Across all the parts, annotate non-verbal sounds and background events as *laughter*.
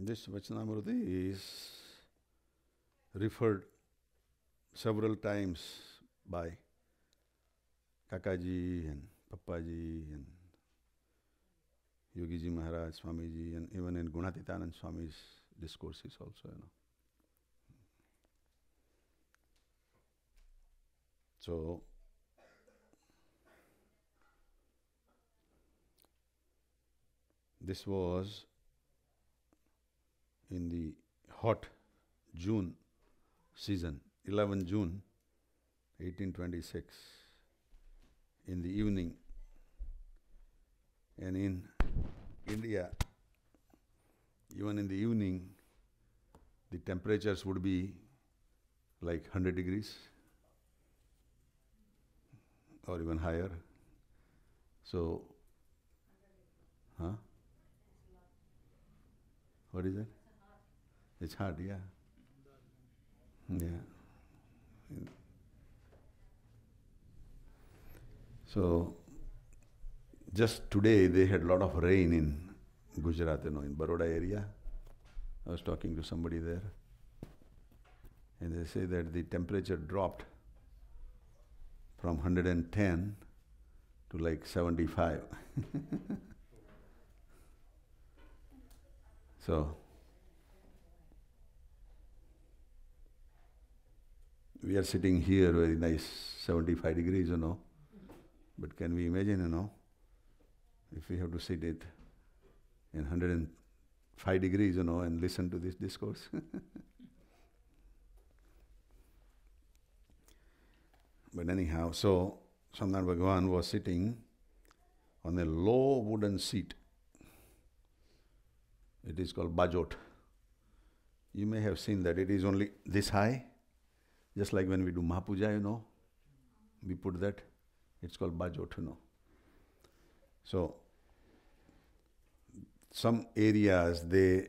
This Vachanamriti is referred several times by Kakaji and Papaji and Yogiji Maharaj, Swamiji, and even in Gunatitanand Swami's discourses also, you know. So, this was in the hot June season, 11 June 1826, in the evening, and in India, even in the evening, the temperatures would be like 100 degrees or even higher. So, huh? What is that? It's hard, yeah? Yeah. So, just today they had a lot of rain in Gujarat, you know, in Baroda area. I was talking to somebody there, and they say that the temperature dropped from 110 to like 75. *laughs* so, we are sitting here very nice 75 degrees you know but can we imagine you know if we have to sit it in 105 degrees you know and listen to this discourse *laughs* but anyhow so Samnan Bhagavan was sitting on a low wooden seat it is called bajot you may have seen that it is only this high just like when we do Mahapuja, you know, we put that, it's called know. So, some areas they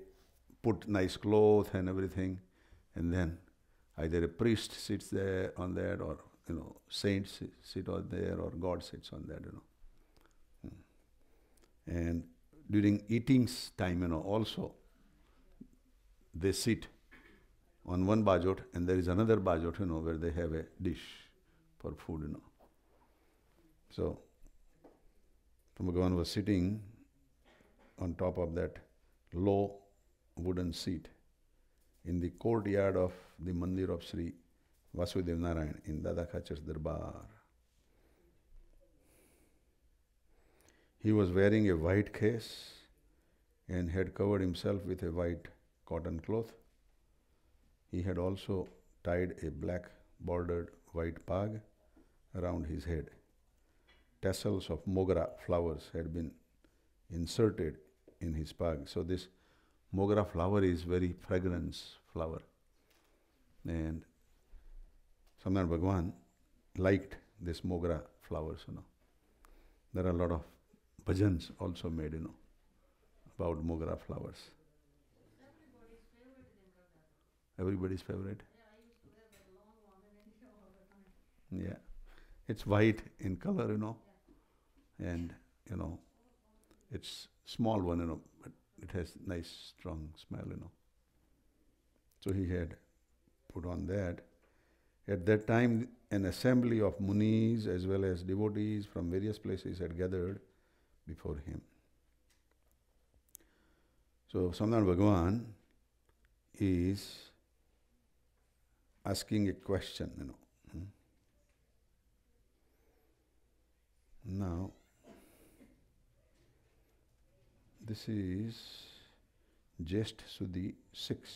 put nice cloth and everything, and then either a priest sits there on that, or you know, saints sit on there, or God sits on that, you know. Hmm. And during eating time, you know, also they sit on one bajot and there is another bajot, you know, where they have a dish for food, you know. So, Bhagavan was sitting on top of that low wooden seat in the courtyard of the Mandir of Sri Vasudev Narayan in Dada Khachar's Darbar. He was wearing a white case and had covered himself with a white cotton cloth he had also tied a black bordered white pag around his head. Tassels of mogra flowers had been inserted in his pag. So this mogra flower is very fragrance flower. And Samnan Bhagwan liked this mogra flowers, you know. There are a lot of bhajans also made, you know, about mogra flowers everybody's favorite. Yeah, it's white in color, you know, and you know, it's small one, you know, but it has nice strong smell, you know. So he had put on that. At that time, an assembly of munis as well as devotees from various places had gathered before him. So Samdhan Bhagwan is asking a question, you know. Hmm? Now, this is just Sudhi 6,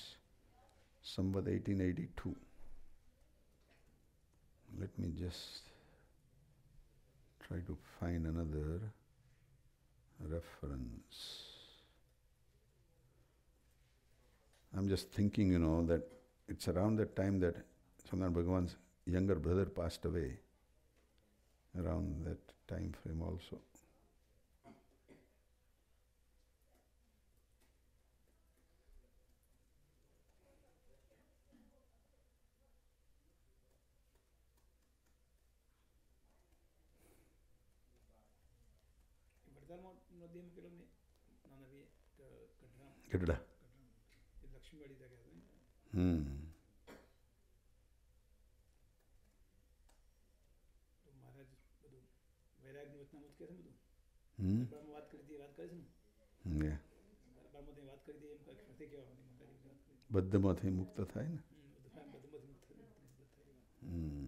Samvad 1882. Let me just try to find another reference. I'm just thinking, you know, that it's around that time that Swaminarayan Bhagavan's younger brother passed away, around that time frame also. બદ્ધમાંથી મુક્ત થાય ને હમ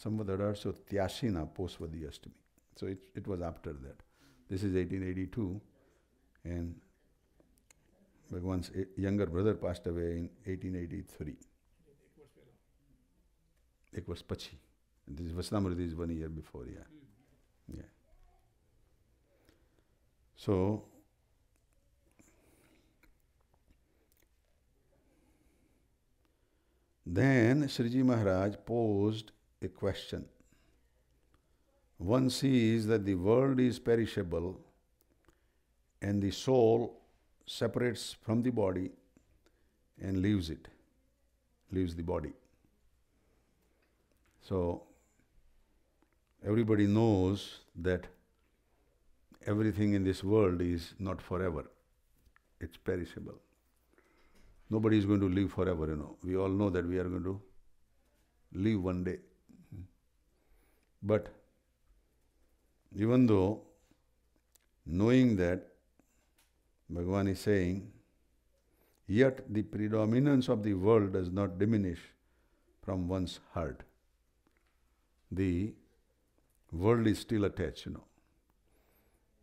સંવત અઢારસો ત્યાસીના પોસ્વદી અષ્ટમી so it it was after that this is eighteen eighty two and Bhagwan's younger brother passed away in eighteen eighty three એક was પછી this Vasanamriti is one year before, yeah. Yeah. So, then Sriji Maharaj posed a question. One sees that the world is perishable and the soul separates from the body and leaves it, leaves the body. So everybody knows that everything in this world is not forever. It's perishable. Nobody is going to live forever, you know. We all know that we are going to live one day. But even though knowing that, Bhagavan is saying, yet the predominance of the world does not diminish from one's heart the world is still attached, you know.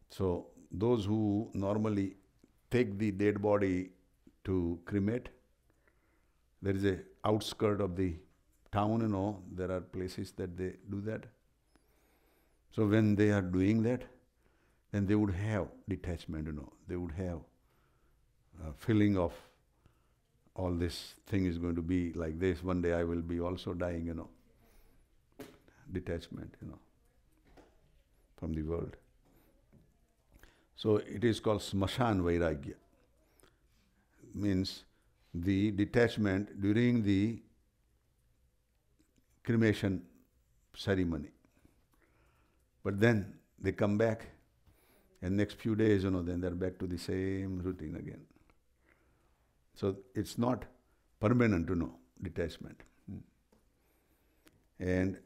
So those who normally take the dead body to cremate, there is a outskirt of the town, you know, there are places that they do that. So when they are doing that, then they would have detachment, you know, they would have a feeling of all this thing is going to be like this, one day I will be also dying, you know detachment, you know, from the world. So it is called smashan vairagya. Means the detachment during the cremation ceremony. But then they come back and next few days, you know, then they're back to the same routine again. So it's not permanent you know detachment. And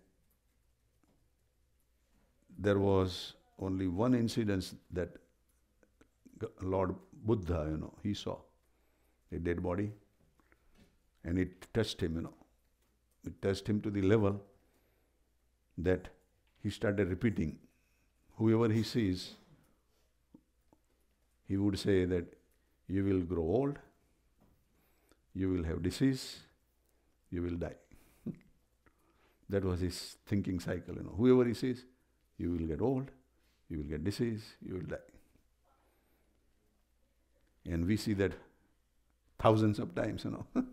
there was only one incident that Lord Buddha, you know, he saw a dead body and it touched him, you know. It touched him to the level that he started repeating. Whoever he sees, he would say that you will grow old, you will have disease, you will die. *laughs* that was his thinking cycle, you know. Whoever he sees, you will get old, you will get disease, you will die. And we see that thousands of times, you know. *laughs*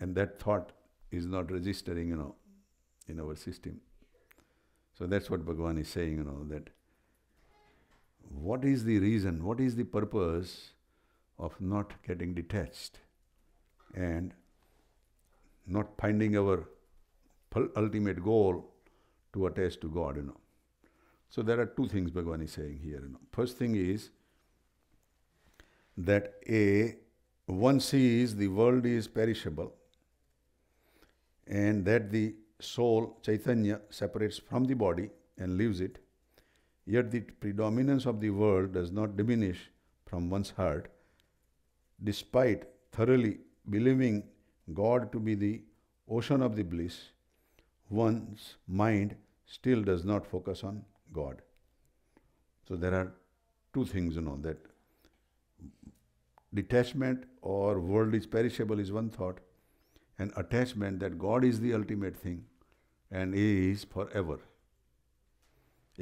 and that thought is not registering, you know, in our system. So that's what Bhagavan is saying, you know, that what is the reason, what is the purpose of not getting detached and not finding our ultimate goal to attest to God, you know. So there are two things Bhagavan is saying here, you know. First thing is that A, one sees the world is perishable and that the soul, Chaitanya, separates from the body and leaves it, yet the predominance of the world does not diminish from one's heart, despite thoroughly believing God to be the ocean of the bliss, one's mind still does not focus on God. So there are two things, you know, that detachment or world is perishable is one thought, and attachment that God is the ultimate thing and He is forever.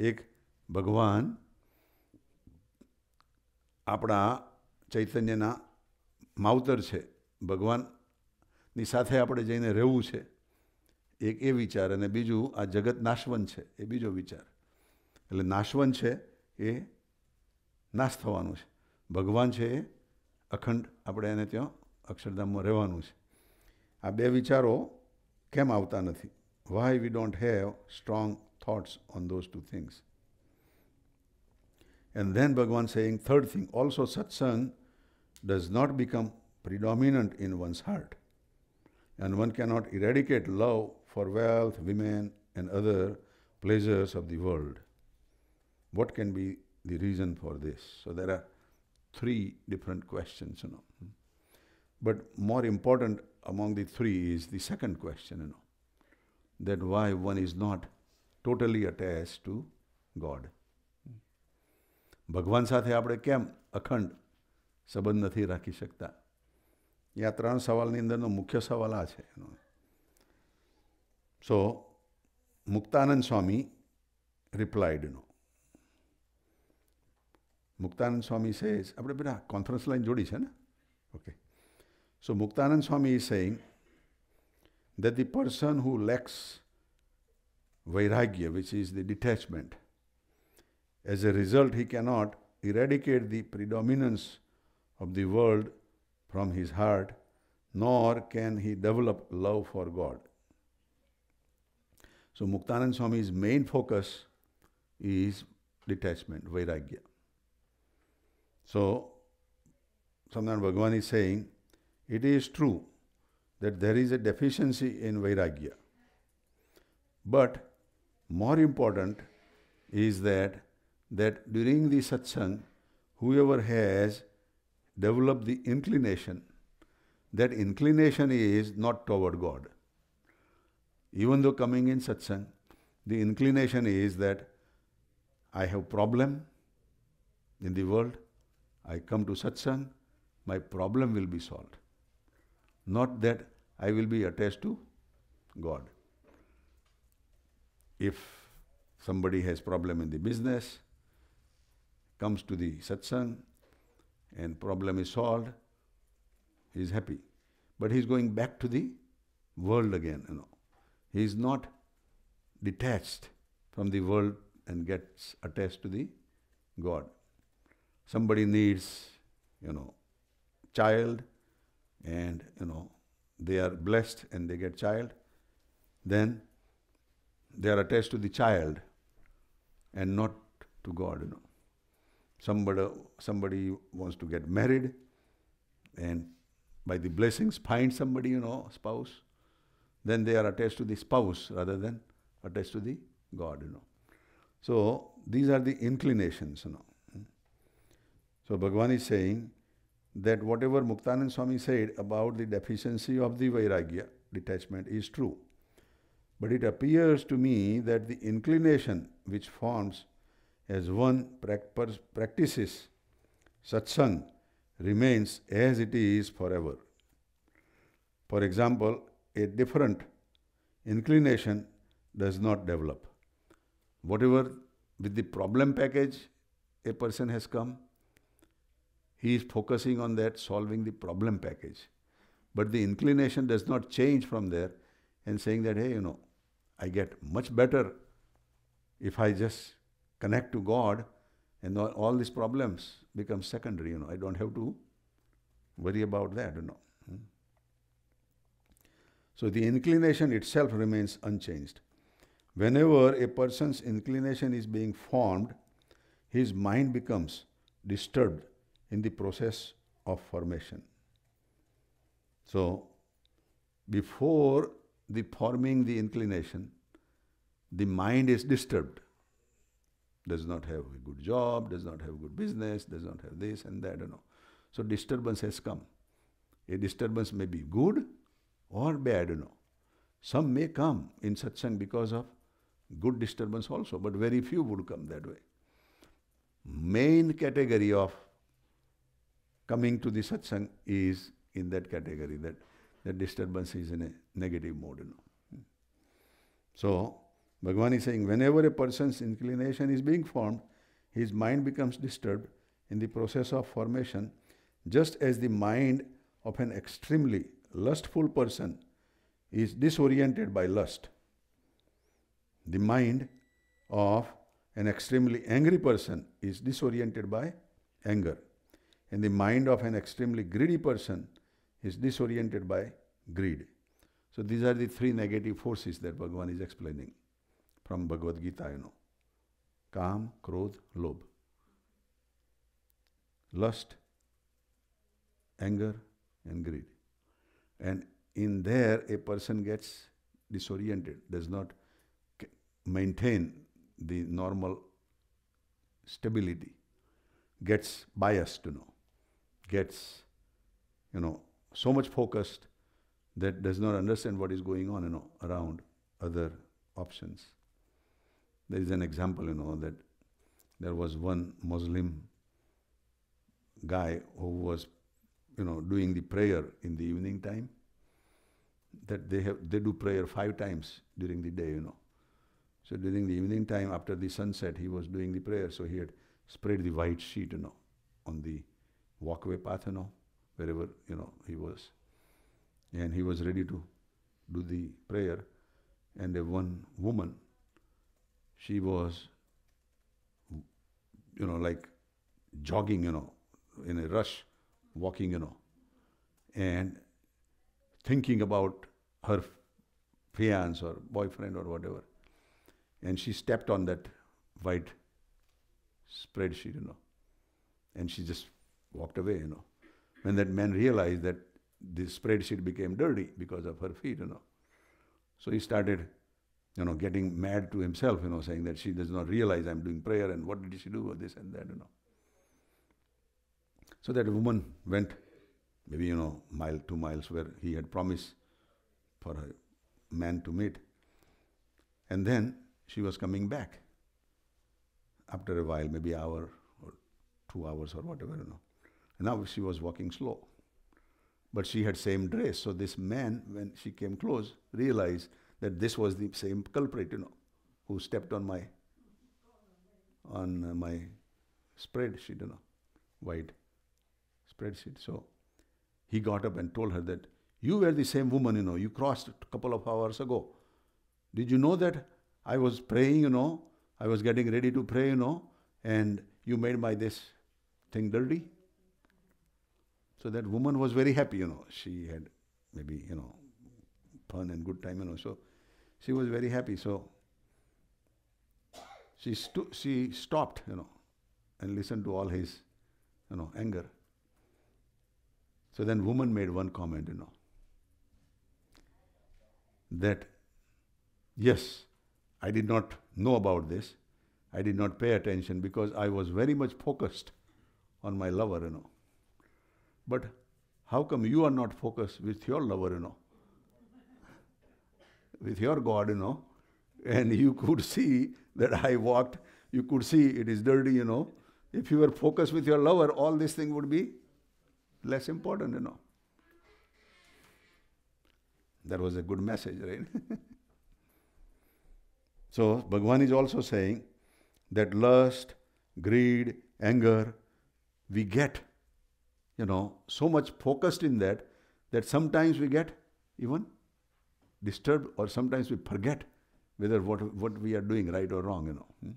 एक ભગવાન આપણા ચૈતન્યના માવતર છે ભગવાનની સાથે આપણે જઈને રહેવું છે એક એ વિચાર અને બીજું આ જગત નાશવંત છે એ બીજો વિચાર એટલે નાશવંત છે એ નાશ થવાનું છે ભગવાન છે એ અખંડ આપણે એને ત્યાં અક્ષરધામમાં રહેવાનું છે આ બે વિચારો કેમ આવતા નથી why we don't have strong thoughts on those two things and then Bhagwan saying third thing also satsang does not become predominant in one's heart and one cannot eradicate love for wealth, women, and other pleasures of the world. What can be the reason for this? So there are three different questions, you know. But more important among the three is the second question, you know, that why one is not totally attached to God. ભગવાન સાથે આપણે કેમ અખંડ સંબંધ નથી રાખી શકતા એ આ ત્રણ સવાલની અંદરનો મુખ્ય સવાલ આ છે એનો so Muktanan Swami replied, you know. Muktanan Swami says, આપણે conference line લાઈન જોડી છે ને okay so Muktanand Swami that the person who lacks vairagya, which is the detachment, as a result, he cannot eradicate the predominance of the world from his heart, nor can he develop love for God. So Muktanand Swami's main focus is detachment, vairagya. So Samnan Bhagavan is saying, it is true that there is a deficiency in vairagya. But more important is that that during the satsang, whoever has developed the inclination, that inclination is not toward God even though coming in satsang, the inclination is that I have problem in the world, I come to satsang, my problem will be solved. Not that I will be attached to God. If somebody has problem in the business, comes to the satsang and problem is solved, he is happy. But he is going back to the world again. You know. He is not detached from the world and gets attached to the God. Somebody needs, you know, child and, you know, they are blessed and they get child. Then they are attached to the child and not to God, you know. Somebody, somebody wants to get married and by the blessings find somebody, you know, spouse then they are attached to the spouse rather than attached to the God, you know. So these are the inclinations, you know. So Bhagavan is saying that whatever Muktanand Swami said about the deficiency of the Vairagya, detachment, is true. But it appears to me that the inclination which forms as one practices satsang remains as it is forever. For example, a different inclination does not develop. Whatever with the problem package a person has come, he is focusing on that, solving the problem package. But the inclination does not change from there and saying that, hey, you know, I get much better if I just connect to God and all, all these problems become secondary, you know. I don't have to worry about that, you know. Hmm? So the inclination itself remains unchanged. Whenever a person's inclination is being formed, his mind becomes disturbed in the process of formation. So before the forming the inclination, the mind is disturbed. Does not have a good job, does not have good business, does not have this and that, you know. So disturbance has come. A disturbance may be good or bad, you know. Some may come in satsang because of good disturbance also, but very few would come that way. Main category of coming to the satsang is in that category that the disturbance is in a negative mode, you know. So, Bhagavan is saying whenever a person's inclination is being formed, his mind becomes disturbed in the process of formation, just as the mind of an extremely lustful person is disoriented by lust. The mind of an extremely angry person is disoriented by anger. And the mind of an extremely greedy person is disoriented by greed. So these are the three negative forces that Bhagavan is explaining from Bhagavad Gita, you know. Kam, Krodh, lobh, Lust, anger, and greed. And in there, a person gets disoriented, does not maintain the normal stability, gets biased, you know, gets, you know, so much focused that does not understand what is going on, you know, around other options. There is an example, you know, that there was one Muslim guy who was you know, doing the prayer in the evening time. That they have, they do prayer five times during the day, you know. So during the evening time, after the sunset, he was doing the prayer. So he had spread the white sheet, you know, on the walkway path, you know, wherever you know he was, and he was ready to do the prayer. And a one woman, she was, you know, like jogging, you know, in a rush walking, you know, and thinking about her fiance or boyfriend or whatever. And she stepped on that white spreadsheet, you know, and she just walked away, you know. When that man realized that the spreadsheet became dirty because of her feet, you know. So he started, you know, getting mad to himself, you know, saying that she does not realize I'm doing prayer and what did she do, this and that, you know. So that woman went, maybe, you know, mile, two miles where he had promised for a man to meet. And then she was coming back after a while, maybe hour or two hours or whatever, you know. And now she was walking slow. But she had same dress. So this man, when she came close, realized that this was the same culprit, you know, who stepped on my on my spreadsheet, you know, white spreadsheet. So he got up and told her that you were the same woman, you know, you crossed a couple of hours ago. Did you know that I was praying, you know, I was getting ready to pray, you know, and you made my this thing dirty? So that woman was very happy, you know. She had maybe, you know, fun and good time, you know. So she was very happy. So she, stu- she stopped, you know, and listened to all his, you know, anger. So then woman made one comment, you know, that yes, I did not know about this. I did not pay attention because I was very much focused on my lover, you know. But how come you are not focused with your lover, you know? *laughs* with your God, you know. And you could see that I walked, you could see it is dirty, you know. If you were focused with your lover, all this thing would be less important, you know. That was a good message, right? *laughs* so, Bhagwan is also saying that lust, greed, anger, we get, you know, so much focused in that that sometimes we get even disturbed or sometimes we forget whether what, what we are doing right or wrong, you know. Hmm?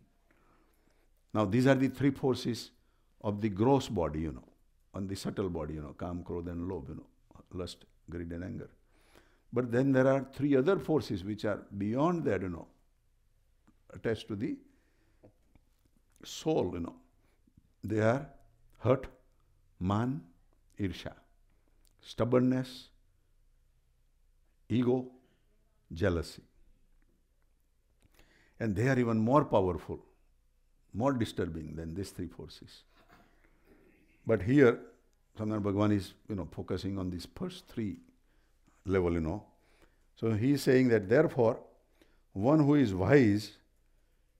Now, these are the three forces of the gross body, you know on the subtle body, you know, calm, krodha, and lobe, you know, lust, greed, and anger. But then there are three other forces which are beyond that, you know, attached to the soul, you know. They are hurt, man, irsha, stubbornness, ego, jealousy. And they are even more powerful, more disturbing than these three forces. But here, Samdana Bhagavan is, you know, focusing on this first three level, you know. So he is saying that therefore, one who is wise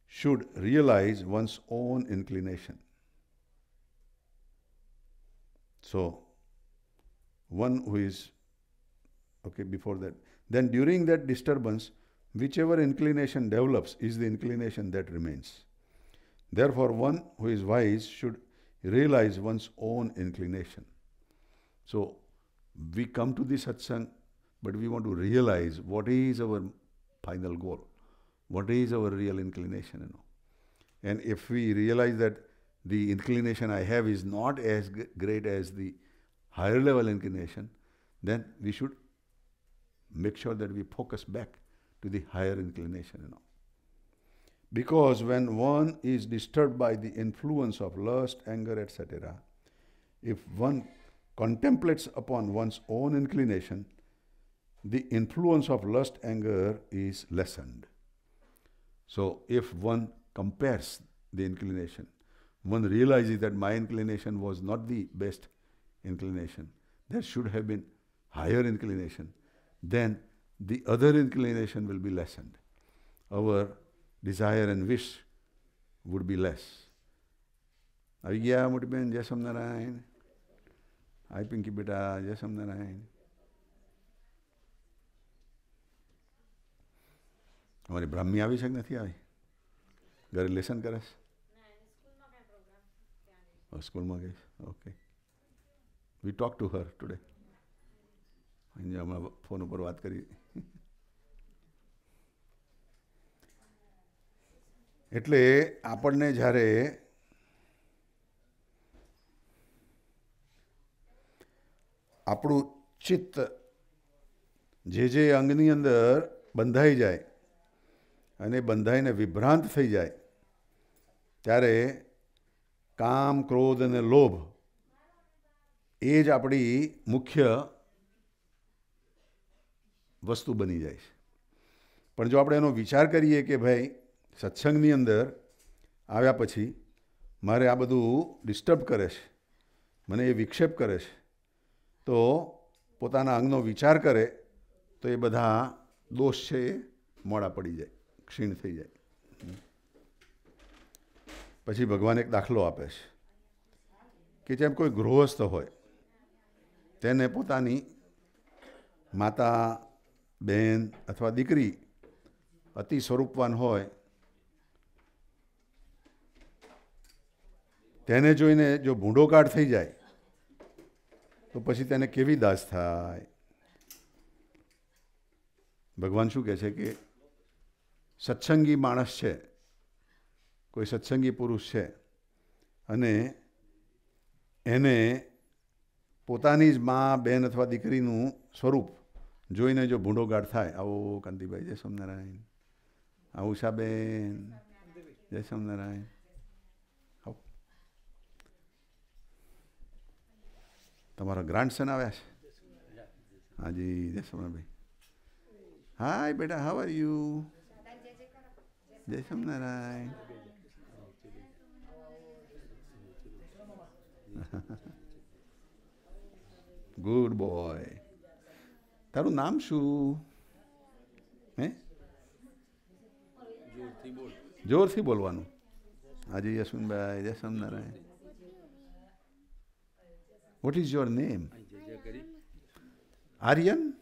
should realize one's own inclination. So, one who is, okay, before that, then during that disturbance, whichever inclination develops is the inclination that remains. Therefore, one who is wise should realize one's own inclination. So we come to the satsang, but we want to realize what is our final goal, what is our real inclination, you know. And if we realize that the inclination I have is not as great as the higher level inclination, then we should make sure that we focus back to the higher inclination, you know. Because when one is disturbed by the influence of lust, anger, etc., if one contemplates upon one's own inclination, the influence of lust, anger is lessened. So if one compares the inclination, one realizes that my inclination was not the best inclination. There should have been higher inclination. Then the other inclination will be lessened. Our desire and wish would be less. अविज्ञा मुठबेन जय सम नारायण आई पिंकी बेटा जय सम नारायण અમારી બ્રાહ્મી આવી છે કે નથી આવી ઘરે લેસન કરસ સ્કૂલમાં ગઈશ okay we talk to her today હમણાં ફોન એટલે આપણને જ્યારે આપણું ચિત્ત જે જે અંગની અંદર બંધાઈ જાય અને બંધાઈને વિભ્રાંત થઈ જાય ત્યારે કામ ક્રોધ અને લોભ એ જ આપણી મુખ્ય વસ્તુ બની જાય છે પણ જો આપણે એનો વિચાર કરીએ કે ભાઈ સત્સંગની અંદર આવ્યા પછી મારે આ બધું ડિસ્ટર્બ કરે છે મને એ વિક્ષેપ કરે છે તો પોતાના અંગનો વિચાર કરે તો એ બધા દોષ છે એ મોડા પડી જાય ક્ષીણ થઈ જાય પછી ભગવાન એક દાખલો આપે છે કે જેમ કોઈ ગૃહસ્થ હોય તેને પોતાની માતા બહેન અથવા દીકરી અતિ સ્વરૂપવાન હોય તેને જોઈને જો ભૂંડો કાઢ થઈ જાય તો પછી તેને કેવી દાસ થાય ભગવાન શું કહે છે કે સત્સંગી માણસ છે કોઈ સત્સંગી પુરુષ છે અને એને પોતાની જ મા બહેન અથવા દીકરીનું સ્વરૂપ જોઈને જો ભૂંડોગાઢ થાય આવો કાંતિભાઈ જય સ્વામિનારાયણ આવું સાબેન જય સ્વામિનારાયણ તમારા grand son આવે છે હાજી દેસમનભાઈ हाय બેટા how are you દેસમનરાય ગુડ બોય તારું નામ શું હે જોરથી બોલ જોરથી બોલવાનું Aji યશુમભાઈ દેસમનરાય What is your name? Aryan?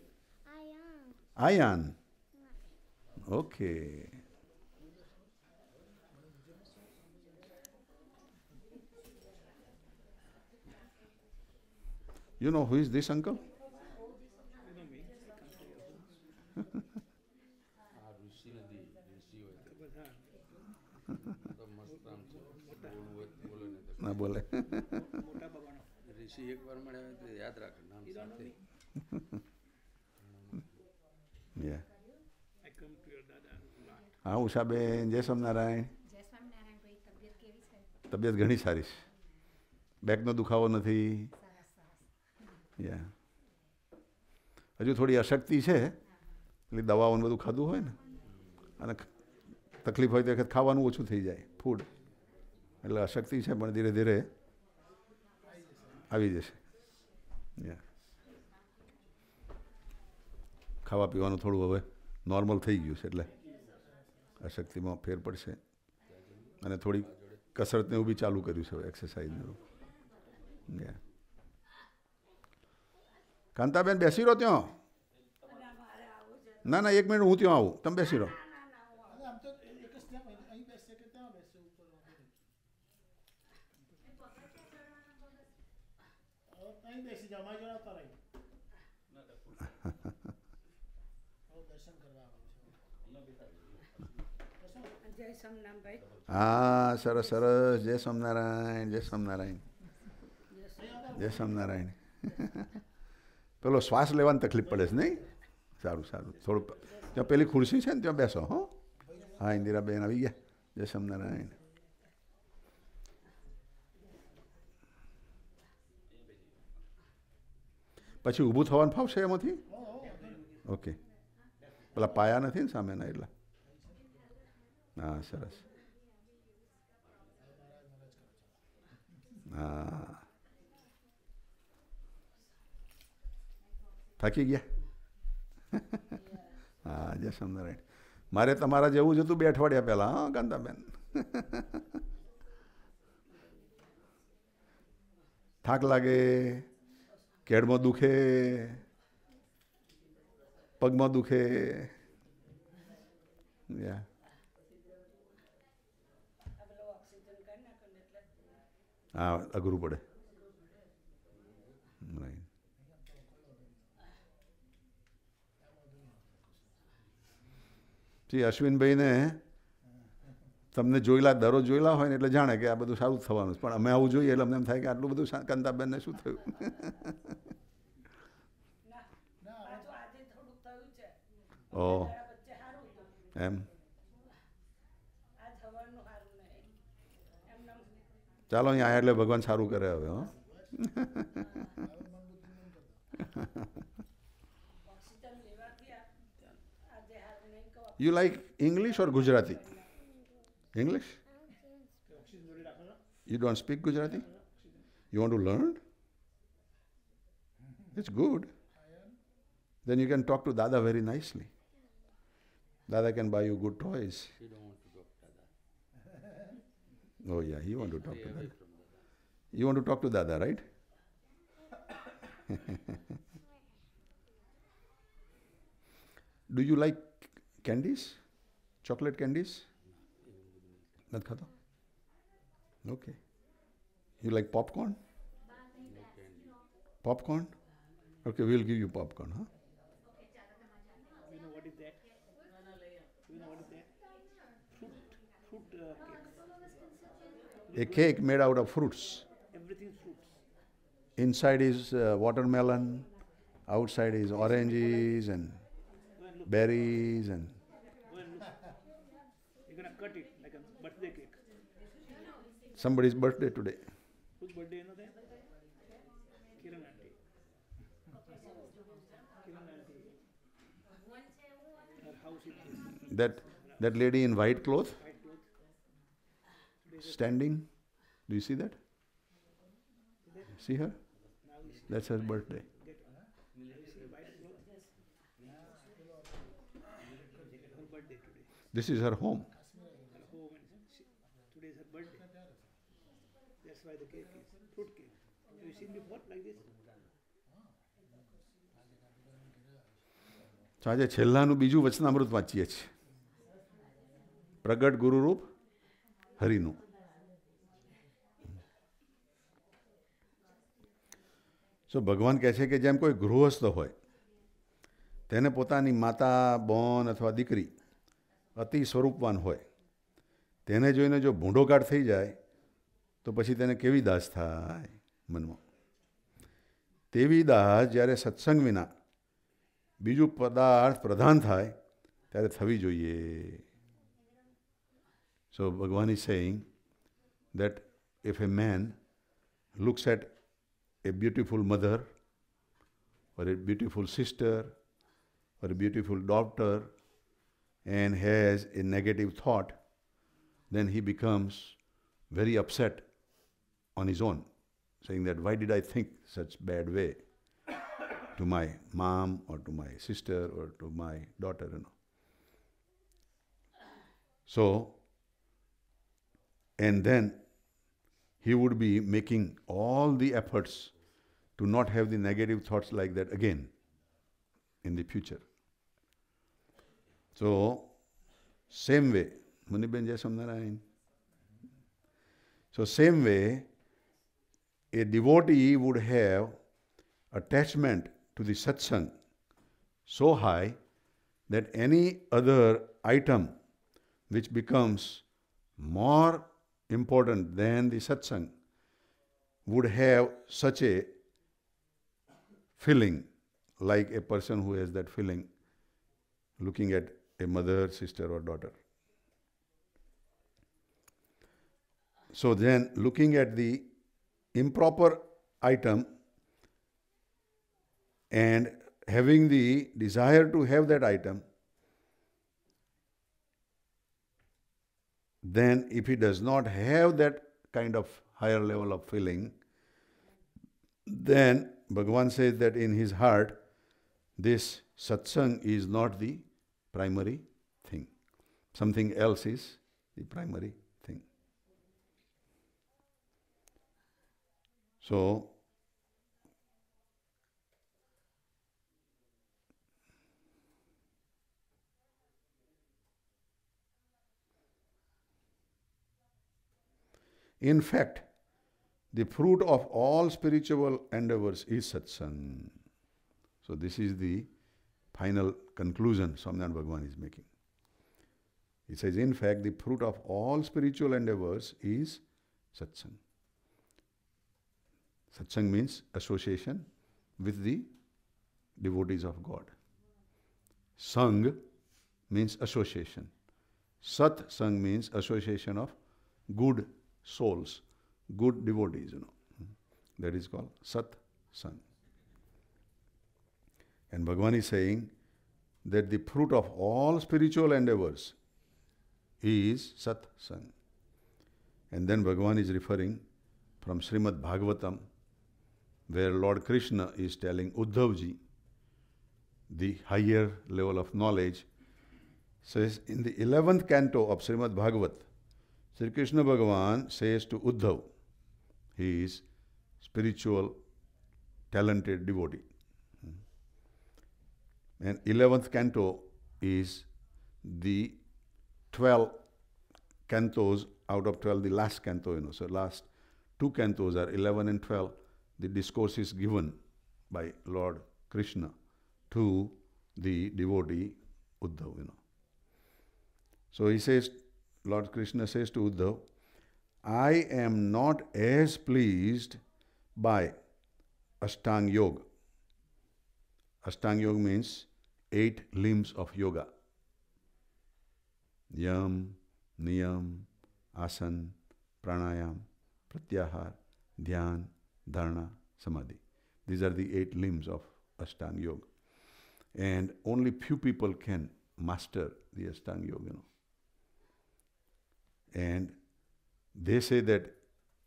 Ayan. Okay. You know who is this uncle? ના *laughs* બોલે ઋષિ એકવાર મળ્યા તો યાદ રાખે નામ સાથે *laughs* હા ઉષાબેન જય સ્વામિનારાયણ તબિયત ઘણી સારી છે બેકનો દુખાવો નથી યા હજુ થોડી અશક્તિ છે એટલે દવાઓને બધું ખાધું હોય ને અને તકલીફ હોય તો વખત ખાવાનું ઓછું થઈ જાય ફૂડ એટલે અશક્તિ છે પણ ધીરે ધીરે આવી જશે ખાવા પીવાનું થોડું હવે નોર્મલ થઈ ગયું છે એટલે અશક્તિમાં ફેર પડશે અને થોડી કસરતને એવું બી ચાલુ કર્યું છે એક્સરસાઇઝને કાંતાબેન બેસી રહો ત્યાં ના ના એક મિનિટ હું ત્યાં આવું તમે બેસી રહો કે તે સિનમા મેજર હતા અરે nada pura હું દર્શન કરવા આવો છું અન્ના બેટા જે સમનારાયણ ભાઈ હા સરસ સરસ જે સમનારાયણ જે સમનારાયણ જે સમનારાયણ પેલો શ્વાસ લેવાની તકલીફ પડે છે નહીં સારું સારું થોડું ત્યાં પહેલી ખુરશી છે ને ત્યાં બેસો હા ઇન્દિરા બેન આવી ગયા જે સમનારાયણ પછી ઊભું થવાનું ફાવશે આમાંથી ઓકે વલા પાયા નથી ને સામે ના એલા હા સરસ હા થાકી ગયા હા જેસમ રાઈ મારે તમાર જેવું જ તું બેઠવાડીયા પેલા હા ગંદાબેન થાક લાગે કેડમાં દુખે પગમાં દુખે હા અઘરું પડે નહીં શ્રી અશ્વિનભાઈને તમને જોયેલા દરો જોયેલા હોય ને એટલે જાણે કે આ બધું સારું થવાનું પણ અમે આવું જોઈએ એટલે અમને એમ થાય કે આટલું બધું કાંતાબેનને શું થયું *laughs* ઓ એમ ચાલો અહીંયા આવ્યા એટલે ભગવાન સારું કરે હવે હો you like English or Gujarati English? You don't speak Gujarati? You want to learn? It's good. Then you can talk to Dada very nicely. Dada can buy you good toys. don't want to talk to Dada. Oh yeah, you want to talk to Dada. You want to talk to Dada, right? *laughs* Do you like candies? Chocolate candies? मत खाता okay you like We popcorn okay we will give you popcorn हाँ A cake made out of fruits. Everything fruits. Inside is uh, watermelon, outside is oranges and berries and Somebody's birthday today. Whose birthday is Kiran Kiran Her house is that that lady in white clothes. Standing. Do you see that? See her? That's her birthday. This is her home. why the cake is fruit cake. Have you seen before like this? તો આજે છેલ્લાનું બીજું વચનામૃત વાંચીએ છીએ પ્રગટ ગુરુરૂપ હરિનું સો ભગવાન કહે છે કે જેમ કોઈ ગૃહસ્થ હોય તેને પોતાની માતા બોન અથવા દીકરી અતિ સ્વરૂપવાન હોય તેને જોઈને જો ભૂંડોગાઢ થઈ જાય तो पी केवी दास थाय मन में तेवी दास जय सत्संग विना बीजू पदार्थ प्रधान थाय तरह थवी जो so Bhagwan is saying that if a man looks at a beautiful mother or a beautiful sister or a beautiful doctor and has a negative thought then he becomes very upset on his own, saying that why did I think such bad way to my mom or to my sister or to my daughter, you know. So, and then he would be making all the efforts to not have the negative thoughts like that again in the future. So, same way, Munibben Jai Samnarayan. So, same way, a devotee would have attachment to the satsang so high that any other item which becomes more important than the satsang would have such a feeling like a person who has that feeling looking at a mother, sister or daughter. So then looking at the improper item and having the desire to have that item, then if he does not have that kind of higher level of feeling, then Bhagavan says that in his heart, this satsang is not the primary thing. Something else is the primary So, in fact, the fruit of all spiritual endeavors is satsang. So, this is the final conclusion Swamina Bhagavan is making. He says, in fact, the fruit of all spiritual endeavors is satsang. Satsang means association with the devotees of God. Sang means association. Sat Sang means association of good souls, good devotees, you know. That is called Sat Sang. And Bhagavan is saying that the fruit of all spiritual endeavors is Sat Sang. And then Bhagavan is referring from Srimad Bhagavatam where Lord Krishna is telling Uddhavji, the higher level of knowledge, says in the 11th canto of Srimad Bhagavat, Sri Krishna Bhagavan says to Uddhav, he is spiritual, talented devotee. And 11th canto is the 12 cantos out of 12, the last canto, you know. So last two cantos are 11 and 12 the discourse is given by Lord Krishna to the devotee Uddhavina. you know. So he says, Lord Krishna says to Uddhav, I am not as pleased by Ashtang Yoga. Ashtang Yoga means eight limbs of yoga. Yam, Niyam, Asan, Pranayam, Pratyahar, Dhyan, dharana, samadhi. These are the eight limbs of Ashtanga Yoga. And only few people can master the Ashtanga Yoga. You know. And they say that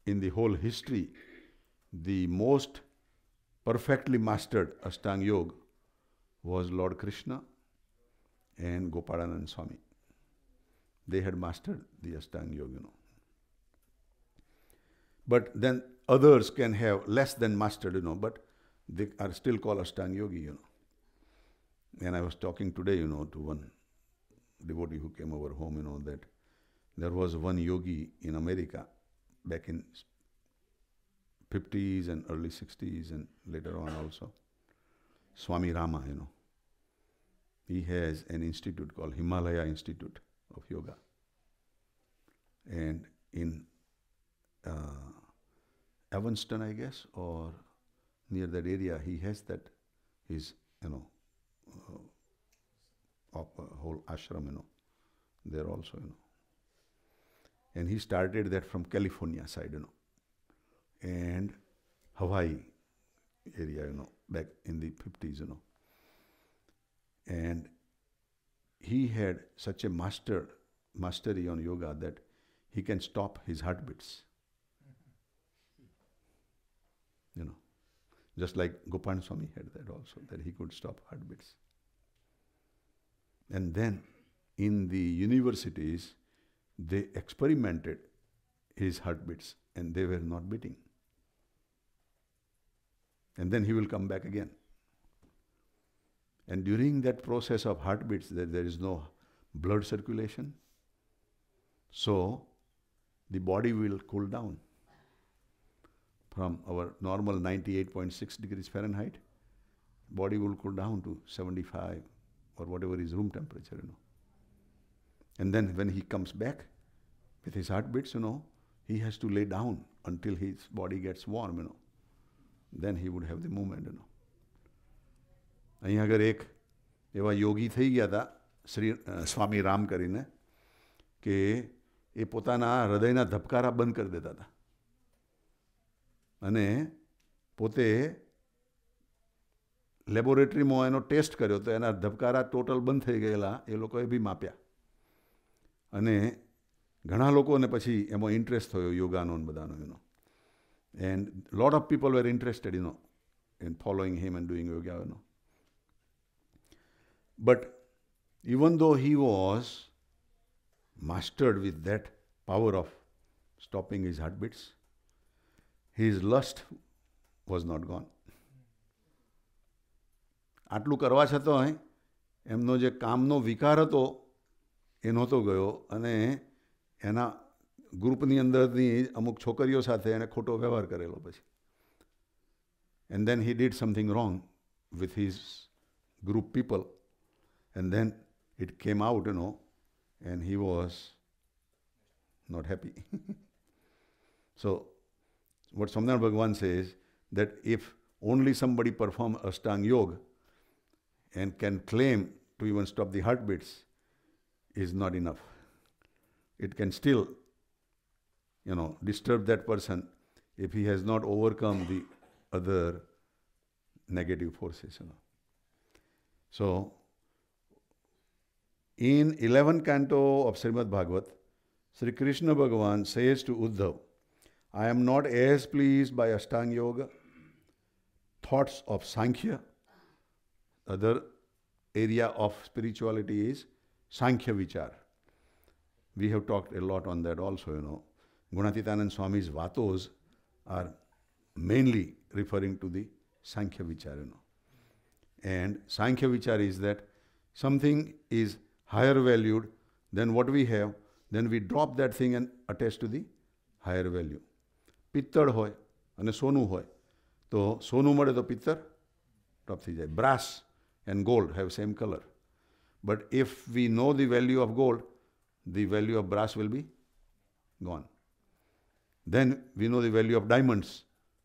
in the whole history, the most perfectly mastered Ashtanga Yoga was Lord Krishna and Gopalanand Swami. They had mastered the Ashtanga Yoga, you know. But then others can have less than mastered, you know, but they are still called Ashtanga Yogi, you know. And I was talking today, you know, to one devotee who came over home, you know, that there was one yogi in America back in 50s and early 60s and later on also, Swami Rama, you know. He has an institute called Himalaya Institute of Yoga. And in uh, Evanston, I guess, or near that area, he has that, his, you know, uh, op, uh, whole ashram, you know, there also, you know. And he started that from California side, you know, and Hawaii area, you know, back in the 50s, you know. And he had such a master, mastery on yoga that he can stop his heartbeats you know. Just like Gopan Swami had that also, that he could stop heartbeats. And then in the universities, they experimented his heartbeats and they were not beating. And then he will come back again. And during that process of heartbeats, there, there is no blood circulation. So the body will cool down from our normal 98.6 degrees Fahrenheit, body will cool down to 75 or whatever is room temperature, you know. And then when he comes back with his heartbeats, you know, he has to lay down until his body gets warm, you know. Then he would have the movement, you know. અહીં આગળ એક એવા યોગી થઈ ગયા હતા શ્રી સ્વામી રામ કરીને કે એ પોતાના હૃદયના ધબકારા બંધ કરી દેતા હતા અને પોતે લેબોરેટરીમાં એનો ટેસ્ટ કર્યો તો એના ધબકારા ટોટલ બંધ થઈ ગયેલા એ લોકોએ બી માપ્યા અને ઘણા લોકોને પછી એમાં ઇન્ટરેસ્ટ થયો યોગાનો અને બધાનો એનો and lot of people were interested ઇનો in following him and doing yoga એનો but even though he was mastered with that power of stopping is heartbeats his lust was not gone આટલું કરવા છતાંય એમનો જે કામનો વિકાર હતો એ નહોતો ગયો અને એના ગ્રુપની અંદરની અમુક છોકરીઓ સાથે એણે ખોટો વ્યવહાર કરેલો પછી and then he did something wrong with his group people and then it came out no and he was not happy so what Swamina Bhagavan says that if only somebody perform Ashtang Yoga and can claim to even stop the heartbeats is not enough. It can still, you know, disturb that person if he has not overcome the other negative forces. You know. So, in 11th canto of Srimad Bhagavat, Sri Krishna Bhagavan says to Uddhav, I am not as pleased by Ashtanga Yoga, thoughts of Sankhya. Other area of spirituality is Sankhya Vichar. We have talked a lot on that also, you know. Gunatitanand Swami's Vatos are mainly referring to the Sankhya Vichar, you know. And Sankhya Vichar is that something is higher valued than what we have, then we drop that thing and attach to the higher value. पित्तल होने सोनू हो तो सोनू मे तो पित्तर टॉप थी जाए brass and gold have same colour but if we know the value of gold the value of brass will be gone then we know the value of diamonds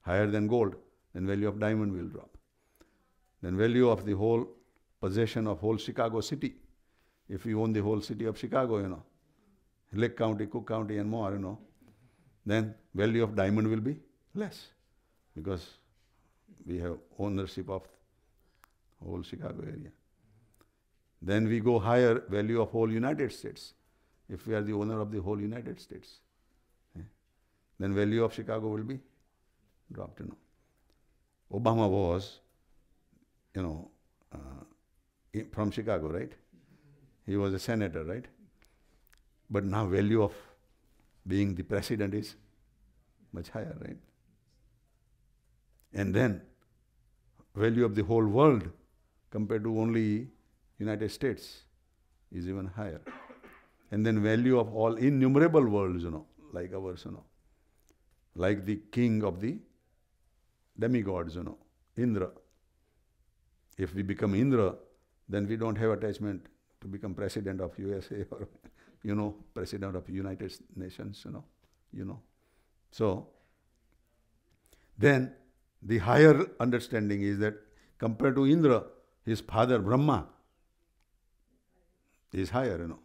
higher than gold then value of diamond will drop then value of the whole possession of whole Chicago city if you own the whole city of Chicago you know lake county cook county and more you know then value of diamond will be less because we have ownership of whole Chicago area. Then we go higher value of whole United States if we are the owner of the whole United States. Eh, then value of Chicago will be dropped. You know. Obama was, you know, uh, from Chicago, right? He was a senator, right? But now value of being the president is much higher, right? And then value of the whole world compared to only United States is even higher. And then value of all innumerable worlds, you know, like ours, you know, like the king of the demigods, you know, Indra. If we become Indra, then we don't have attachment to become president of USA *laughs* or you know, President of United Nations, you know, you know. So then the higher understanding is that compared to Indra, his father Brahma is higher, you know,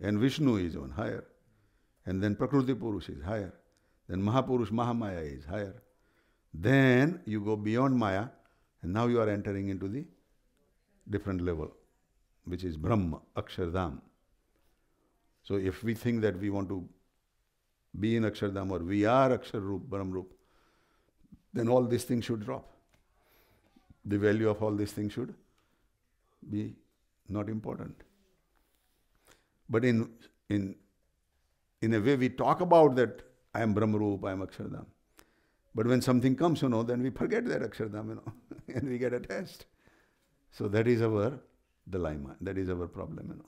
and Vishnu is even higher, and then Prakriti Purush is higher, then Mahapurush Mahamaya is higher. Then you go beyond Maya, and now you are entering into the different level, which is Brahma, Akshardham. So if we think that we want to be in Akshardham or we are Akshar Roop, Param Roop, then all these things should drop. The value of all these things should be not important. But in, in, in a way, we talk about that I am Brahmarup, I am Akshardham. But when something comes, you know, then we forget that Akshardham, you know, *laughs* and we get attached. So that is our dilemma, that is our problem, you know.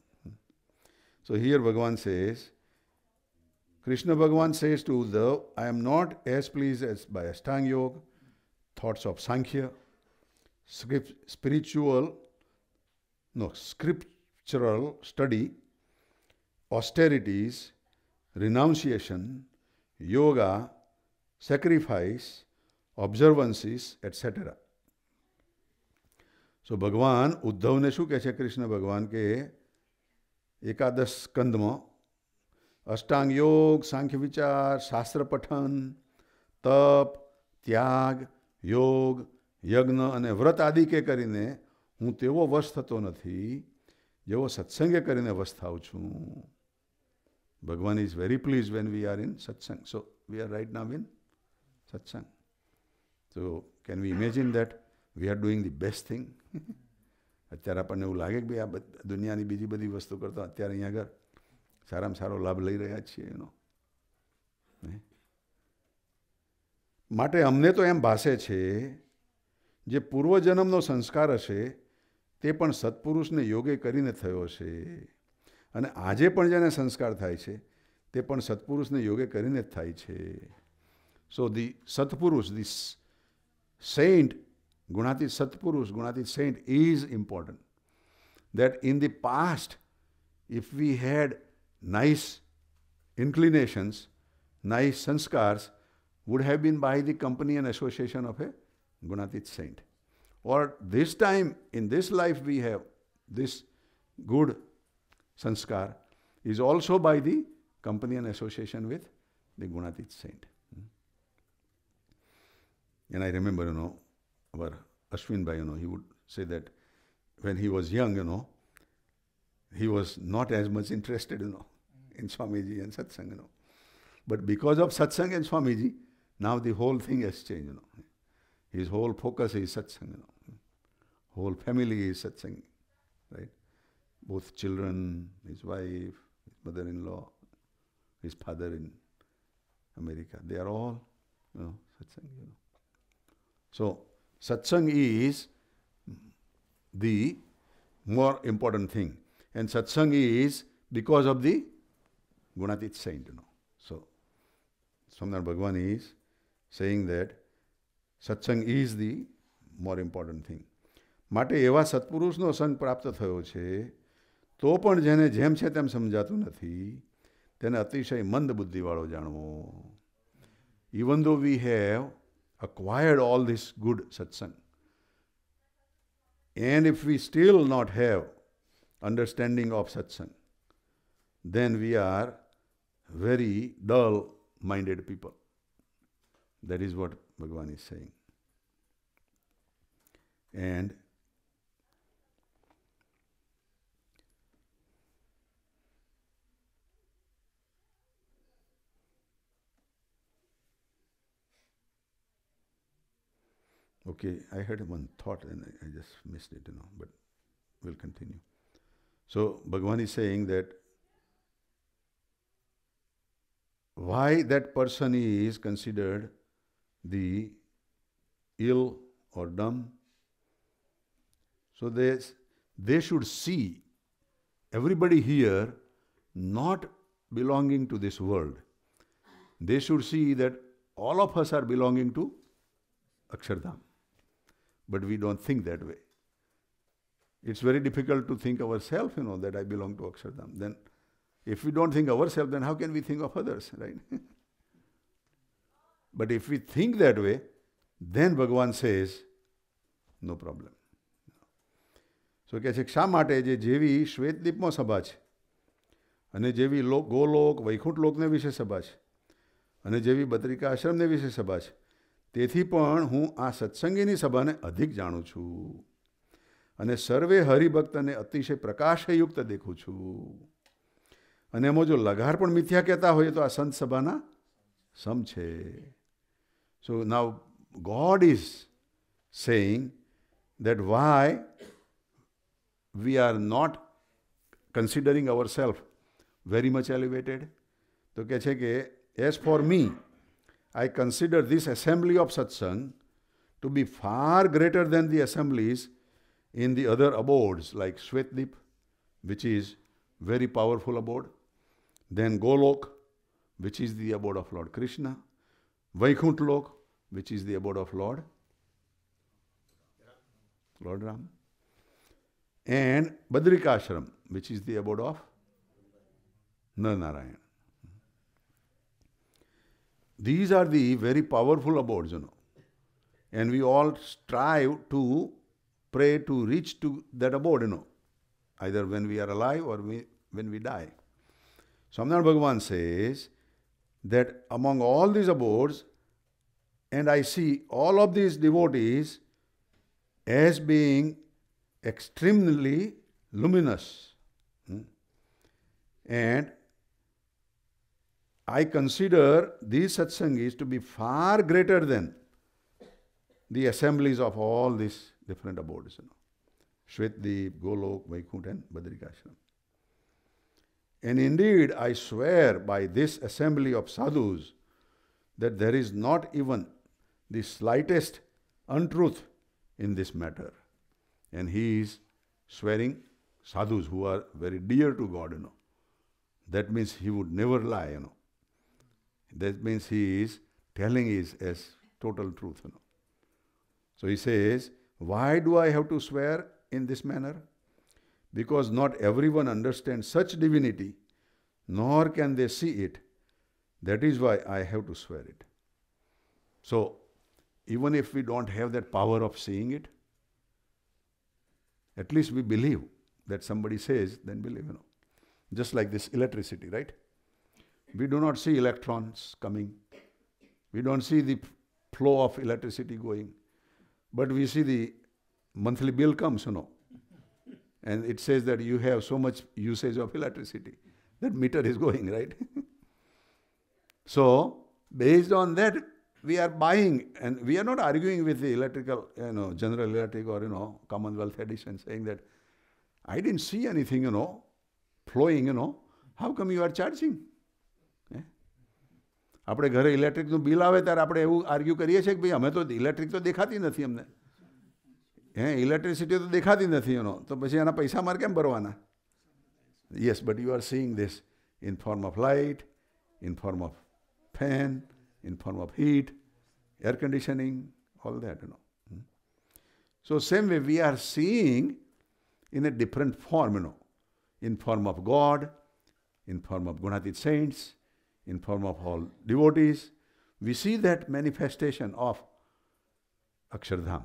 So here Bhagavan says, Krishna Bhagavan says to the, I am not as pleased as by Ashtanga Yoga, thoughts of Sankhya, script, spiritual, no, scriptural study, austerities, renunciation, yoga, sacrifice, observances, etc. So Bhagavan, Uddhav Neshu Krishna કહે ke, Krishna Bhagwan एकादश स्कंद में अष्टांग योग सांख्य विचार शास्त्र पठन તપ ત્યાગ યોગ યજ્ઞ અને વ્રત આદિ કે કરીને હું તેવો વશ થતો નથી જેવો સત્સંગે કરીને વશ થાઉં છું Bhagwan is very please when we are in satsang so we are right now in satsang so can we imagine that we are doing the best thing અત્યારે આપણને એવું લાગે કે ભાઈ આ દુનિયાની બીજી બધી વસ્તુ કરતાં અત્યારે અહીંયા આગળ સારામાં સારો લાભ લઈ રહ્યા છીએ એનો માટે અમને તો એમ ભાષે છે જે પૂર્વજન્મનો સંસ્કાર હશે તે પણ સત્પુરુષને યોગે કરીને થયો છે અને આજે પણ જેને સંસ્કાર થાય છે તે પણ સત્પુરુષને યોગે કરીને જ થાય છે so the Satpurush the saint Gunatit Satpurus, Gunatit saint is important. That in the past, if we had nice inclinations, nice sanskars, would have been by the company and association of a Gunatit saint. Or this time, in this life, we have this good sanskar is also by the company and association with the Gunatit saint. Hmm. And I remember, you know, our Ashwin Bhai, you know, he would say that when he was young, you know, he was not as much interested, you know, in Swamiji and Satsang, you know. But because of Satsang and Swamiji, now the whole thing has changed, you know. His whole focus is Satsang, you know. Whole family is Satsang, right? Both children, his wife, his mother-in-law, his father in America. They are all, you know, Satsang, you know. So Satsang is the more important thing. And satsang is because of the Gunatit saint, you know. So, Swamnath Bhagwan is saying that satsang is the more important thing. માટે એવા સત્પુરુષનો સંગ પ્રાપ્ત થયો છે તો પણ જેને જેમ છે તેમ સમજાતું નથી તેને અતિશય મંદ બુદ્ધિવાળો જાણવો even though we have acquired all this good satsang. And if we still not have understanding of satsang, then we are very dull minded people. That is what Bhagavan is saying. And Okay, I had one thought and I just missed it, you know, but we'll continue. So Bhagavan is saying that why that person is considered the ill or dumb. So they, they should see everybody here not belonging to this world. They should see that all of us are belonging to Akshardham but we don't think that way. It's very difficult to think ourselves, you know, that I belong to Akshardham. Then, if we don't think ourselves, then how can we think of others, right? *laughs* but if we think that way, then Bhagavan says, no problem. So કહે છે je માટે જે જેવી શ્વેતદીપમાં સભા છે અને જેવી લોક ગોલોક વૈકુંઠ લોકને વિશે સભા છે અને જેવી બદ્રિકા આશ્રમને વિશે સભા છે તેથી પણ હું આ સત્સંગીની સભાને અધિક જાણું છું અને સર્વે હરિભક્તને અતિશય પ્રકાશયુક્ત દેખું છું અને એમાં જો લગાર પણ મિથ્યા કહેતા હોય તો આ સંત સભાના સમ છે so now God is saying that why we are not considering our self very much elevated તો કહે છે કે as for me I consider this assembly of satsang to be far greater than the assemblies in the other abodes like Shvetdip, which is very powerful abode, then Golok, which is the abode of Lord Krishna, Vaikuntlok, Lok, which is the abode of Lord Lord Ram, and Badrikashram, which is the abode of Narayan. These are the very powerful abodes, you know. And we all strive to pray to reach to that abode, you know, either when we are alive or we, when we die. Swaminarayan Bhagavan says that among all these abodes, and I see all of these devotees as being extremely luminous. Hmm? And I consider these satsangis to be far greater than the assemblies of all these different abodes, you know. Shvetdeep, Golok, Vaikunt and Badrikashram. And indeed, I swear by this assembly of sadhus that there is not even the slightest untruth in this matter. And he is swearing sadhus who are very dear to God, you know. That means he would never lie, you know. That means he is telling his as total truth. You know. So he says, Why do I have to swear in this manner? Because not everyone understands such divinity, nor can they see it. That is why I have to swear it. So, even if we don't have that power of seeing it, at least we believe that somebody says, then believe, you know. Just like this electricity, right? We do not see electrons coming. We don't see the flow of electricity going. But we see the monthly bill comes, you know. And it says that you have so much usage of electricity. That meter is *laughs* going, right? *laughs* so, based on that, we are buying and we are not arguing with the electrical, you know, General Electric or, you know, Commonwealth Edison saying that I didn't see anything, you know, flowing, you know. How come you are charging? આપણે ઘરે ઇલેક્ટ્રિકનું bill આવે ત્યારે આપણે એવું argue કરીએ છીએ કે ભાઈ અમે તો ઇલેક્ટ્રિક તો દેખાતી નથી અમને હે ઇલેક્ટ્રિસિટી તો દેખાતી નથી એનો તો પછી એના પૈસા મારે કેમ ભરવાના yes but you are seeing this in form of light in form of fan in form of heat air conditioning all that no So same way we are seeing in a different form, you know, in form of God, in form of Gunatit saints, in form of all devotees, we see that manifestation of Akshardham,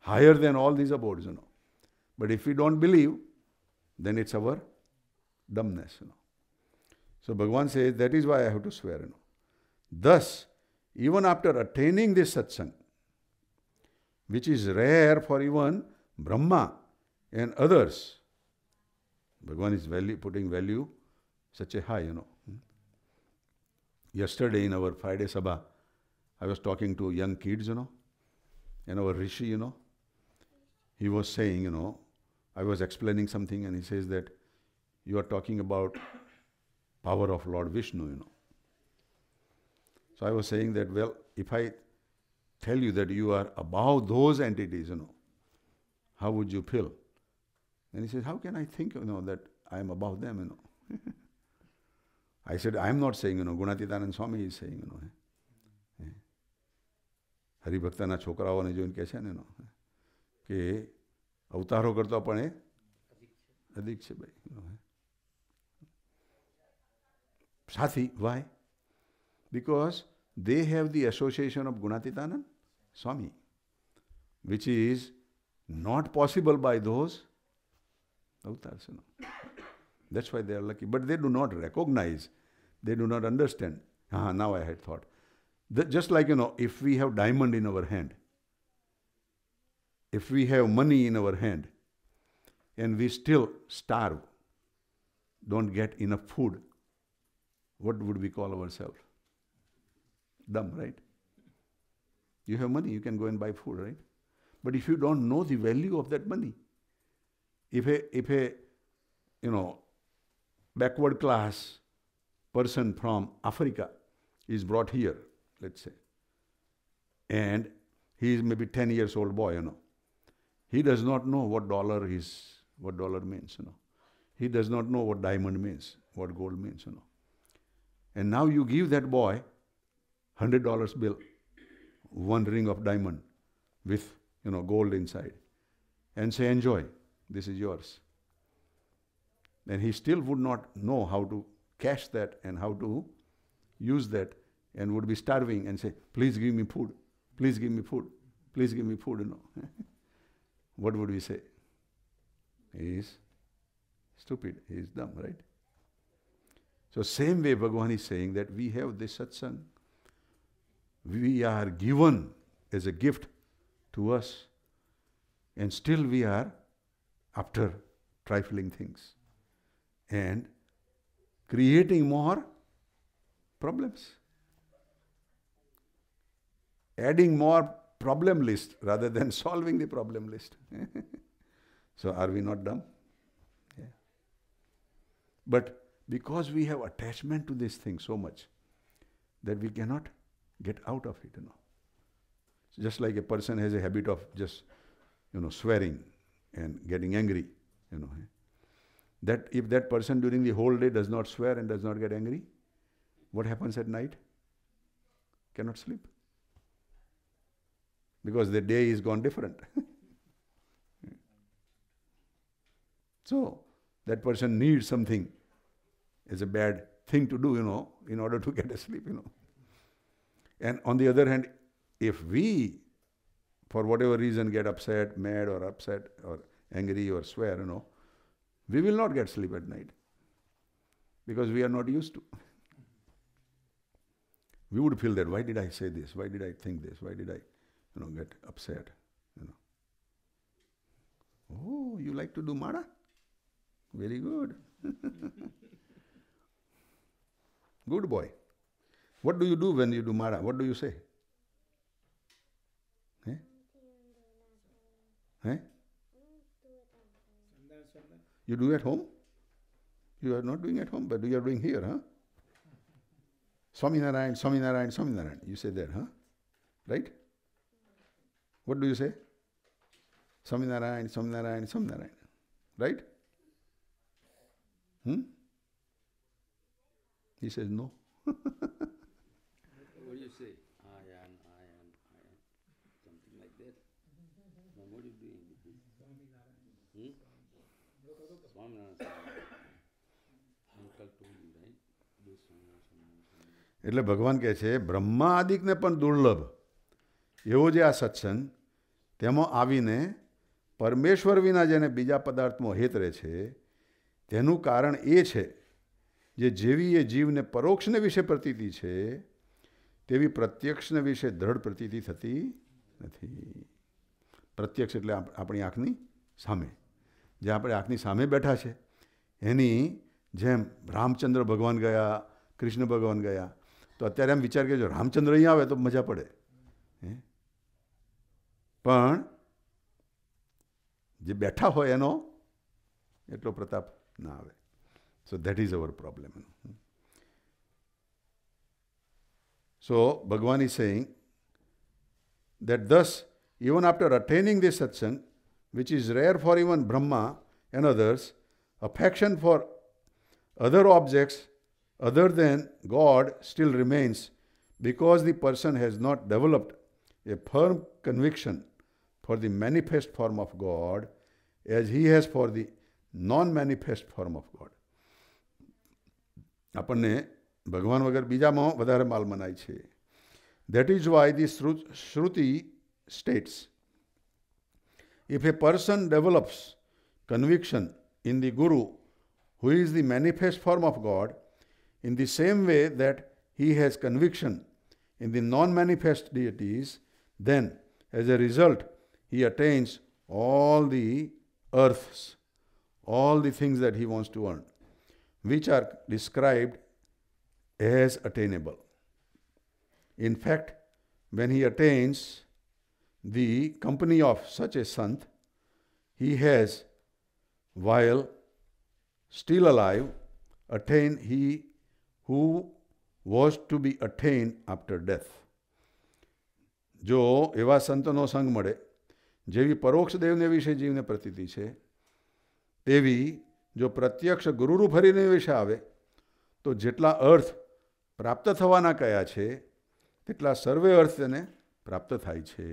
higher than all these abodes, you know. But if we don't believe, then it's our dumbness, you know. So Bhagavan says, that is why I have to swear, you know. Thus, even after attaining this satsang, which is rare for even Brahma and others, Bhagavan is value, putting value such a high, you know. Yesterday in our Friday Sabha, I was talking to young kids, you know, and our Rishi, you know, he was saying, you know, I was explaining something and he says that you are talking about power of Lord Vishnu, you know. So I was saying that, well, if I tell you that you are above those entities, you know, how would you feel? And he says, how can I think, you know, that I am above them, you know. *laughs* I said, I am not saying, you know, Gunatitanand Swami is saying, you know. હરિભક્તના છોકરાઓને જોઈને કહે છે ને એનો કે અવતારો કરતો પણ એ અધિક છે ભાઈ સાથી why because they have the association of Gunatitanand Swami which is not possible by those avatar છે That's why they are lucky. But they do not recognize, they do not understand. Ah, now I had thought. just like, you know, if we have diamond in our hand, if we have money in our hand, and we still starve, don't get enough food, what would we call ourselves? Dumb, right? You have money, you can go and buy food, right? But if you don't know the value of that money, if a, if a you know, backward class person from Africa is brought here, let's say, and he is maybe 10 years old boy, you know. He does not know what dollar is, what dollar means, you know. He does not know what diamond means, what gold means, you know. And now you give that boy $100 bill, one ring of diamond with, you know, gold inside and say, enjoy, this is yours and he still would not know how to cash that and how to use that and would be starving and say, please give me food, please give me food, please give me food, you know. *laughs* what would we say? He is stupid, he is dumb, right? So same way Bhagavan is saying that we have this satsang. We are given as a gift to us and still we are after trifling things and creating more problems. Adding more problem list rather than *laughs* solving the problem list. *laughs* so are we not dumb? Yeah. But because we have attachment to this thing so much that we cannot get out of it, you know. So just like a person has a habit of just, you know, swearing and getting angry, you know that if that person during the whole day does not swear and does not get angry, what happens at night? Cannot sleep. Because the day is gone different. *laughs* so, that person needs something. It's a bad thing to do, you know, in order to *laughs* get asleep, you know. And on the other hand, if we, for whatever reason, get upset, mad, or upset, or angry, or swear, you know, we will not get sleep at night because we are not used to. We would feel that why did I say this? Why did I think this? Why did I, you know, get upset? You know. Oh, you like to do mara? Very good. *laughs* good boy. What do you do when you do mara? What do you say? Eh? Eh? You do at home? You are not doing at home, but you are doing here, huh? Swaminarayan, Swaminarayan, Swaminarayan. You say that, huh? Right? What do you say? Swaminarayan, Swaminarayan, Swaminarayan. Right? Hmm? He says, no. *laughs* એટલે ભગવાન કહે છે બ્રહ્માદિકને પણ દુર્લભ એવો જે આ સત્સંગ તેમાં આવીને પરમેશ્વર વિના જેને બીજા પદાર્થમાં હેતરે છે તેનું કારણ એ છે જે જેવી એ જીવને પરોક્ષને વિશે પ્રતીતિ છે તેવી પ્રત્યક્ષને વિશે દ્રઢ પ્રતીતિ થતી નથી પ્રત્યક્ષ એટલે આપણી આંખની સામે જે આપણે આંખની સામે બેઠા છે એની જેમ રામચંદ્ર ભગવાન ગયા કૃષ્ણ ભગવાન ગયા તો અત્યારે એમ વિચાર કે જો રામચંદ્ર અહીં આવે તો મજા પડે પણ જે બેઠા હોય એનો એટલો પ્રતાપ ના આવે so that is our problem so Bhagwan is saying that thus, even after attaining this satsang, which is rare for even Brahma and others, affection for other objects other than God still remains because the person has not developed a firm conviction for the manifest form of God as he has for the non-manifest form of God. આપણને ભગવાન વગર બીજામાં વધારે માલ મનાય છે that is why the Shruti states if a person develops conviction in the guru who is the manifest form of God in the same way that he has conviction in the non manifest deities, then as a result, he attains all the earths, all the things that he wants to earn, which are described as attainable. In fact, when he attains the company of such a sant, he has, while still alive, attained he who was to be attained after death જો એવા સંતનો સંગ મળે જેવી પરોક્ષ દેવને વિશે જીવને પ્રતીતિ છે તેવી જો પ્રત્યક્ષ ગુરુરૂ ફરીને વિશે આવે તો જેટલા અર્થ પ્રાપ્ત થવાના કયા છે તેટલા સર્વે અર્થ તેને પ્રાપ્ત થાય છે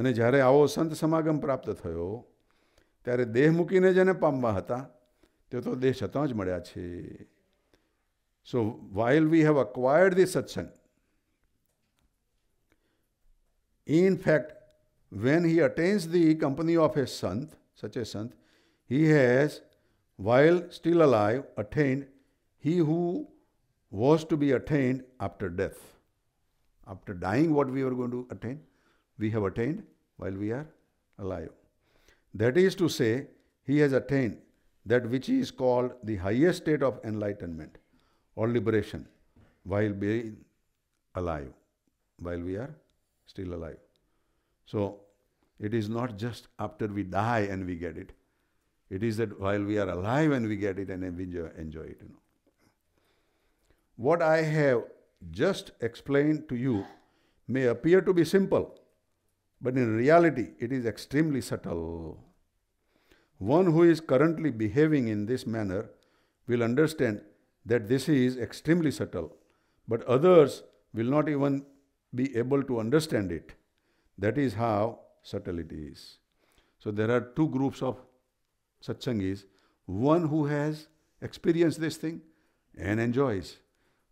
અને જ્યારે આવો સંત સમાગમ પ્રાપ્ત થયો ત્યારે દેહ મૂકીને જેને પામવા હતા તે તો દેહ છતાં જ મળ્યા છે So while we have acquired the satsang, in fact, when he attains the company of a sant, such a sant, he has, while still alive, attained he who was to be attained after death. After dying, what we are going to attain? We have attained while we are alive. That is to say, he has attained that which is called the highest state of enlightenment or liberation while being alive, while we are still alive. So it is not just after we die and we get it. It is that while we are alive and we get it and enjoy, enjoy it. You know. What I have just explained to you may appear to be simple, but in reality it is extremely subtle. One who is currently behaving in this manner will understand that this is extremely subtle, but others will not even be able to understand it. That is how subtle it is. So there are two groups of satsangis. One who has experienced this thing and enjoys.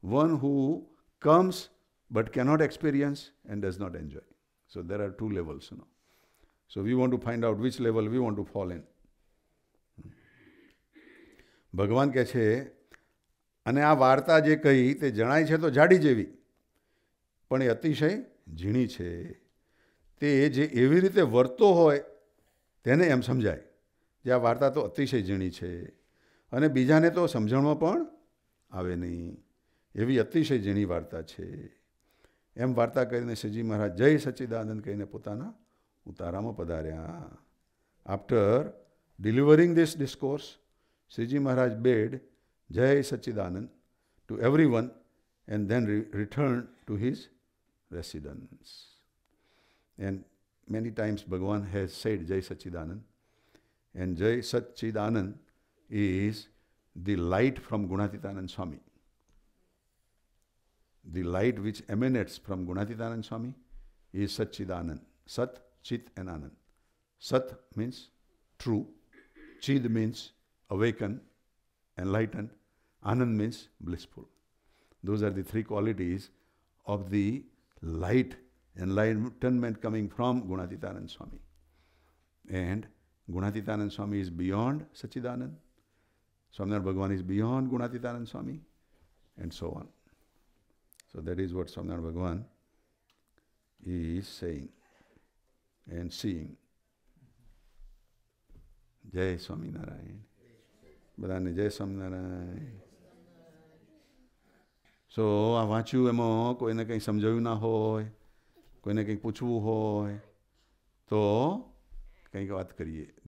One who comes but cannot experience and does not enjoy. So there are two levels, you know. So we want to find out which level we want to fall in. ભગવાન hmm. કહે અને આ વાર્તા જે કહી તે જણાય છે તો જાડી જેવી પણ એ અતિશય ઝીણી છે તે જે એવી રીતે વર્તો હોય તેને એમ સમજાય જે આ વાર્તા તો અતિશય ઝીણી છે અને બીજાને તો સમજણમાં પણ આવે નહીં એવી અતિશય ઝીણી વાર્તા છે એમ વાર્તા કરીને શ્રીજી મહારાજ જય સચ્ચિદાનંદ કહીને પોતાના ઉતારામાં પધાર્યા after delivering this discourse Shriji Maharaj bade Jai Sachidanand to everyone and then re return to his residence. And many times Bhagavan has said Jai Sachidanand and Jai Sachidanand is the light from Gunatitanand Swami. The light which emanates from Gunatitanand Swami is Sachidanand. Sat, Chit and Anand. Sat means true, Chid means awaken, enlightened, Anand means blissful. Those are the three qualities of the light, enlightenment coming from Gunatitanand Swami. And Gunatitanand Swami is beyond Sachidanand. Swaminarayan Bhagavan is beyond Gunatitanand Swami, and so on. So that is what Swaminarayan Bhagavan is saying and seeing. Jai Swaminarayan. બધાને જય Swaminarayan. સો આ વાંચ્યું એમાં કોઈને કંઈ સમજાવ્યું ના હોય કોઈને કંઈક પૂછવું હોય તો કંઈક વાત કરીએ